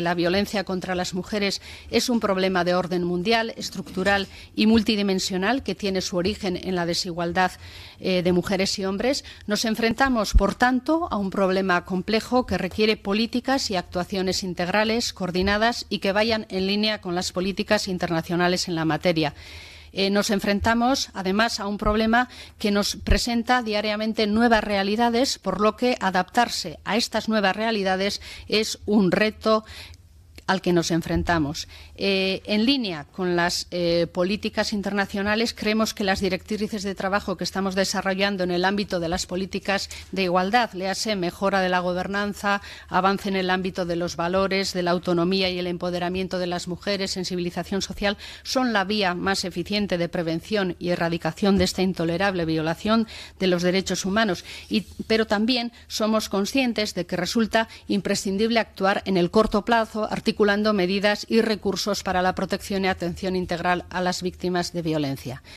La violencia contra las mujeres es un problema de orden mundial, estructural y multidimensional que tiene su origen en la desigualdad eh, de mujeres y hombres. Nos enfrentamos, por tanto, a un problema complejo que requiere políticas y actuaciones integrales, coordinadas y que vayan en línea con las políticas internacionales en la materia. Eh, nos enfrentamos además a un problema que nos presenta diariamente nuevas realidades, por lo que adaptarse a estas nuevas realidades es un reto al que nos enfrentamos. Eh, en línea con las eh, políticas internacionales, creemos que las directrices de trabajo que estamos desarrollando en el ámbito de las políticas de igualdad, lease mejora de la gobernanza, avance en el ámbito de los valores, de la autonomía y el empoderamiento de las mujeres, sensibilización social, son la vía más eficiente de prevención y erradicación de esta intolerable violación de los derechos humanos. pero también somos conscientes de que resulta imprescindible actuar en el corto plazo, articulando medidas y recursos para la protección y atención integral a las víctimas de violencia.